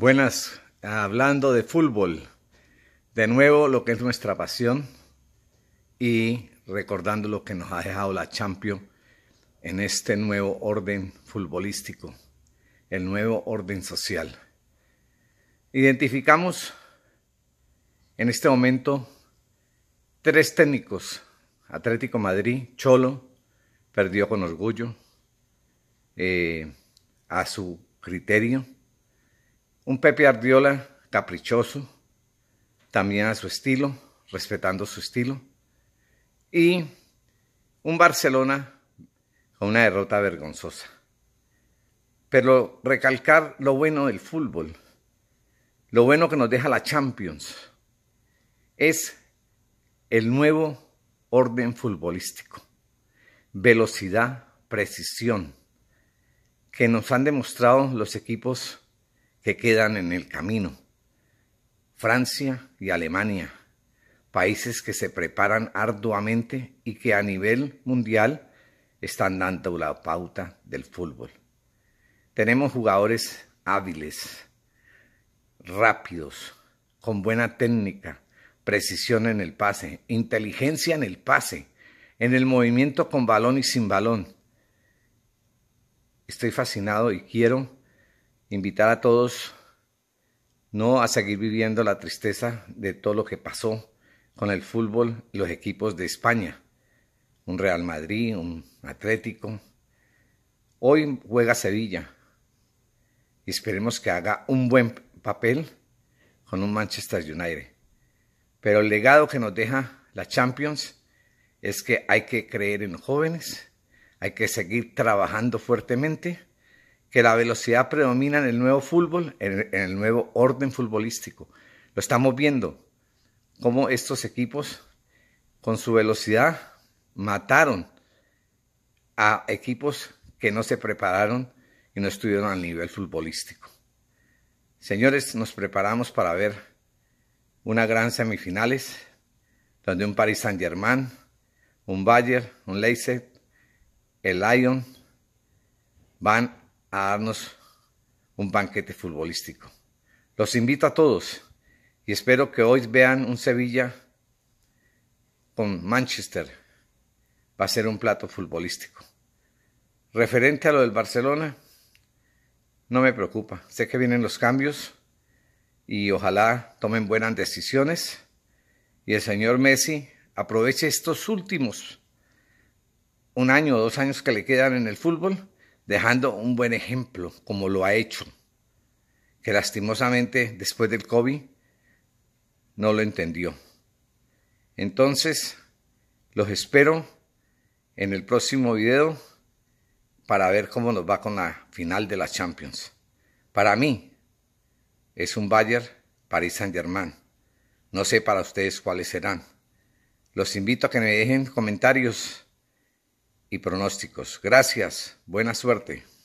Buenas, hablando de fútbol, de nuevo lo que es nuestra pasión y recordando lo que nos ha dejado la Champions en este nuevo orden futbolístico, el nuevo orden social. Identificamos en este momento tres técnicos, Atlético Madrid, Cholo, perdió con orgullo eh, a su criterio, un Pepe Ardiola caprichoso, también a su estilo, respetando su estilo. Y un Barcelona con una derrota vergonzosa. Pero recalcar lo bueno del fútbol, lo bueno que nos deja la Champions, es el nuevo orden futbolístico, velocidad, precisión, que nos han demostrado los equipos que quedan en el camino. Francia y Alemania, países que se preparan arduamente y que a nivel mundial están dando la pauta del fútbol. Tenemos jugadores hábiles, rápidos, con buena técnica, precisión en el pase, inteligencia en el pase, en el movimiento con balón y sin balón. Estoy fascinado y quiero invitar a todos no a seguir viviendo la tristeza de todo lo que pasó con el fútbol y los equipos de España, un Real Madrid, un Atlético. Hoy juega Sevilla y esperemos que haga un buen papel con un Manchester United. Pero el legado que nos deja la Champions es que hay que creer en los jóvenes, hay que seguir trabajando fuertemente que la velocidad predomina en el nuevo fútbol, en, el nuevo orden futbolístico. Lo estamos viendo, cómo estos equipos con su velocidad mataron a equipos que no se prepararon y no estuvieron al nivel futbolístico. Señores, nos preparamos para ver una gran semifinales donde un Paris Saint-Germain, un Bayern, un Leipzig, el Lyon van a darnos un banquete futbolístico. Los invito a todos y espero que hoy vean un Sevilla con Manchester. Va a ser un plato futbolístico. Referente a lo del Barcelona, no me preocupa. Sé que vienen los cambios y ojalá tomen buenas decisiones y el señor Messi aproveche estos últimos un año o dos años que le quedan en el fútbol dejando un buen ejemplo, como lo ha hecho, que lastimosamente después del COVID no lo entendió. Entonces, los espero en el próximo video para ver cómo nos va con la final de la Champions. Para mí, es un Bayern Paris Saint-Germain. No sé para ustedes cuáles serán. Los invito a que me dejen comentarios y pronósticos. Gracias, buena suerte.